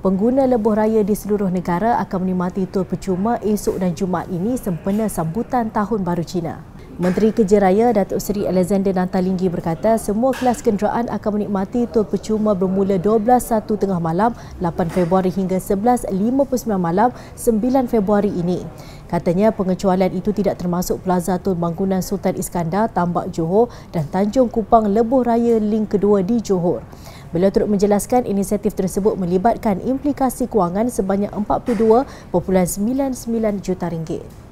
Pengguna lebuh raya di seluruh negara akan menikmati tur percuma esok dan Jumaat ini sempena sambutan Tahun Baru Cina. Menteri Kerja Raya Datuk Seri Alexander Nantalingi berkata semua kelas kenderaan akan menikmati tur percuma bermula 12.01 malam 8 Februari hingga 11.59 malam 9 Februari ini. Katanya pengecualian itu tidak termasuk Plaza Tun Bangunan Sultan Iskandar Tambak Johor dan Tanjung Kupang Lebuh Raya Link Kedua di Johor. Beliau turut menjelaskan inisiatif tersebut melibatkan implikasi kewangan sebanyak 42.99 juta ringgit.